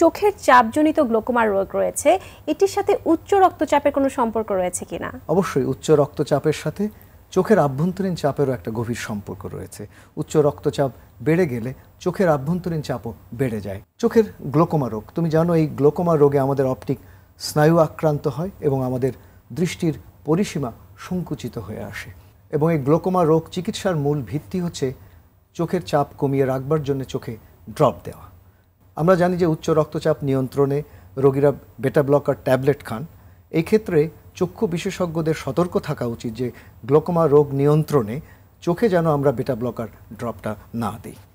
চোখের চাপজনিত গ্লোকোমার রোগ রয়েছে এটির সাথে উচ্চ রক্তচাপের কোনো সম্পর্ক রয়েছে কিনা অবশ্যই উচ্চ রক্তচাপের সাথে চোখের আভ্যন্তরীণ চাপেরও একটা গভীর সম্পর্ক রয়েছে উচ্চ রক্তচাপ বেড়ে গেলে চোখের আভ্যন্তরীণ চাপও বেড়ে যায় চোখের গ্লোকোমা রোগ তুমি জানো এই গ্লোকোমা রোগে আমাদের অপটিক স্নায়ু আক্রান্ত হয় এবং আমাদের দৃষ্টির পরিসীমা সংকুচিত হয়ে আসে এবং এই গ্লোকোমা রোগ চিকিৎসার মূল ভিত্তি হচ্ছে চোখের চাপ কমিয়ে রাখবার জন্য চোখে ড্রপ দেওয়া আমরা জানি যে উচ্চ রক্তচাপ নিয়ন্ত্রণে রোগীরা বেটা ব্লকার ট্যাবলেট খান এই ক্ষেত্রে চক্ষু বিশেষজ্ঞদের সতর্ক থাকা উচিত যে গ্লোকোমা রোগ নিয়ন্ত্রণে চোখে যেন আমরা বেটা ব্লকার ড্রপটা না দিই